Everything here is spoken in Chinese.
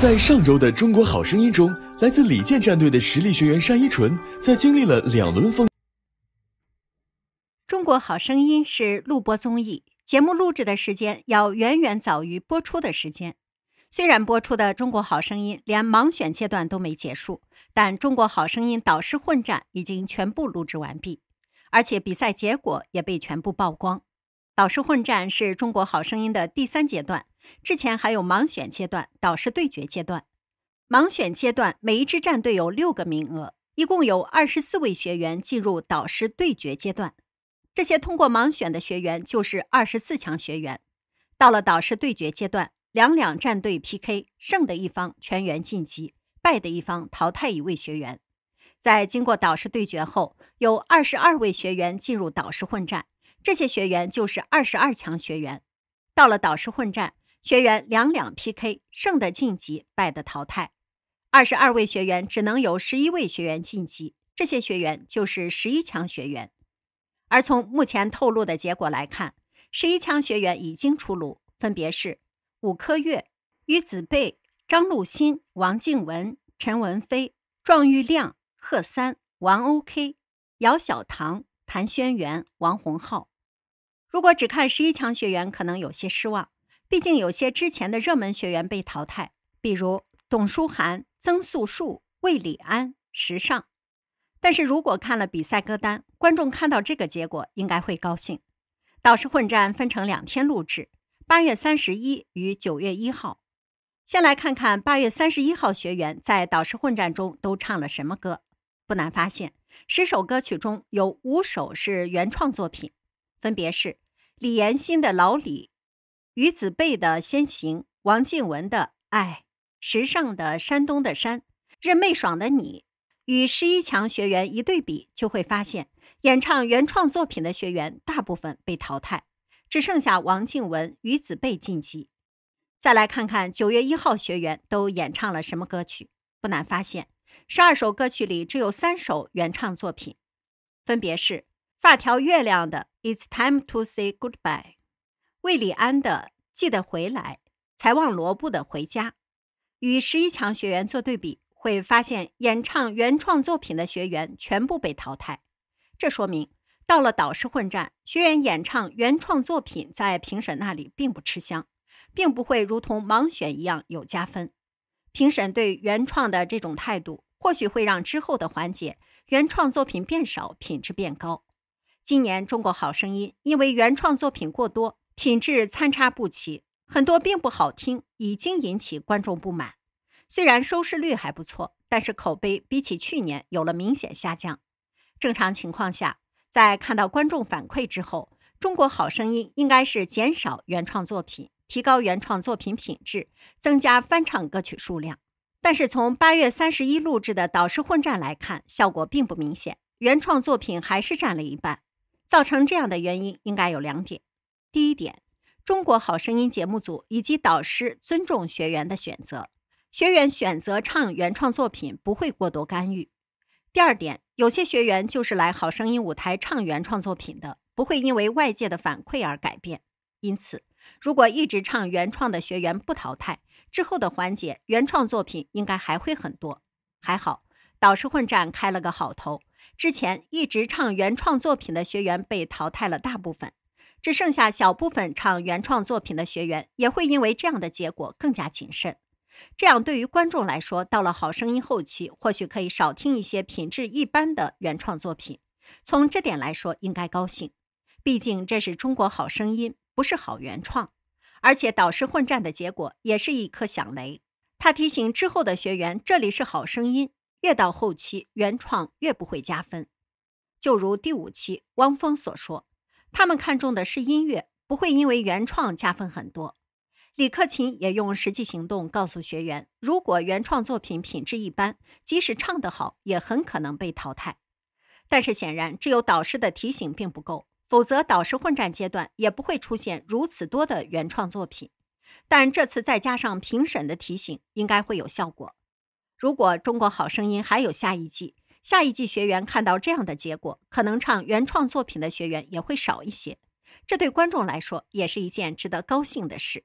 在上周的《中国好声音》中，来自李健战队的实力学员单依纯，在经历了两轮风。《中国好声音是录播综艺，节目录制的时间要远远早于播出的时间。虽然播出的《中国好声音》连盲选阶段都没结束，但《中国好声音》导师混战已经全部录制完毕，而且比赛结果也被全部曝光。导师混战是中国好声音的第三阶段。之前还有盲选阶段、导师对决阶段。盲选阶段，每一支战队有六个名额，一共有二十四位学员进入导师对决阶段。这些通过盲选的学员就是二十四强学员。到了导师对决阶段，两两战队 PK，胜的一方全员晋级，败的一方淘汰一位学员。在经过导师对决后，有二十二位学员进入导师混战，这些学员就是二十二强学员。到了导师混战。学员两两 PK，胜的晋级，败的淘汰。二十二位学员只能有十一位学员晋级，这些学员就是十一强学员。而从目前透露的结果来看，十一强学员已经出炉，分别是武科月、于子贝、张露欣、王静文、陈文飞、壮玉亮、贺三、王 OK、姚小棠、谭轩辕、王洪浩。如果只看十一强学员，可能有些失望。毕竟有些之前的热门学员被淘汰，比如董书涵、曾素树、魏礼安、时尚。但是如果看了比赛歌单，观众看到这个结果应该会高兴。导师混战分成两天录制，八月三十一与九月一号。先来看看八月三十一号学员在导师混战中都唱了什么歌。不难发现，十首歌曲中有五首是原创作品，分别是李延新的《老李》。于子贝的《先行》，王静文的《爱》，时尚的山东的山，任妹爽的你，与十一强学员一对比，就会发现，演唱原创作品的学员大部分被淘汰，只剩下王静文、于子贝晋级。再来看看九月一号学员都演唱了什么歌曲，不难发现，十二首歌曲里只有三首原创作品，分别是发条月亮的《It's Time to Say Goodbye》。魏丽安的记得回来，才望罗布的回家。与十一强学员做对比，会发现演唱原创作品的学员全部被淘汰。这说明到了导师混战，学员演唱原创作品在评审那里并不吃香，并不会如同盲选一样有加分。评审对原创的这种态度，或许会让之后的环节原创作品变少，品质变高。今年《中国好声音》因为原创作品过多。品质参差不齐，很多并不好听，已经引起观众不满。虽然收视率还不错，但是口碑比起去年有了明显下降。正常情况下，在看到观众反馈之后，《中国好声音》应该是减少原创作品，提高原创作品品质，增加翻唱歌曲数量。但是从八月三十一录制的导师混战来看，效果并不明显，原创作品还是占了一半。造成这样的原因应该有两点。第一点，中国好声音节目组以及导师尊重学员的选择，学员选择唱原创作品不会过多干预。第二点，有些学员就是来好声音舞台唱原创作品的，不会因为外界的反馈而改变。因此，如果一直唱原创的学员不淘汰，之后的环节原创作品应该还会很多。还好，导师混战开了个好头，之前一直唱原创作品的学员被淘汰了大部分。只剩下小部分唱原创作品的学员，也会因为这样的结果更加谨慎。这样对于观众来说，到了《好声音》后期，或许可以少听一些品质一般的原创作品。从这点来说，应该高兴，毕竟这是中国好声音，不是好原创。而且导师混战的结果也是一颗响雷。他提醒之后的学员，这里是好声音，越到后期原创越不会加分。就如第五期汪峰所说。他们看重的是音乐，不会因为原创加分很多。李克勤也用实际行动告诉学员：如果原创作品品质一般，即使唱得好，也很可能被淘汰。但是显然，只有导师的提醒并不够，否则导师混战阶段也不会出现如此多的原创作品。但这次再加上评审的提醒，应该会有效果。如果中国好声音还有下一季？下一季学员看到这样的结果，可能唱原创作品的学员也会少一些，这对观众来说也是一件值得高兴的事。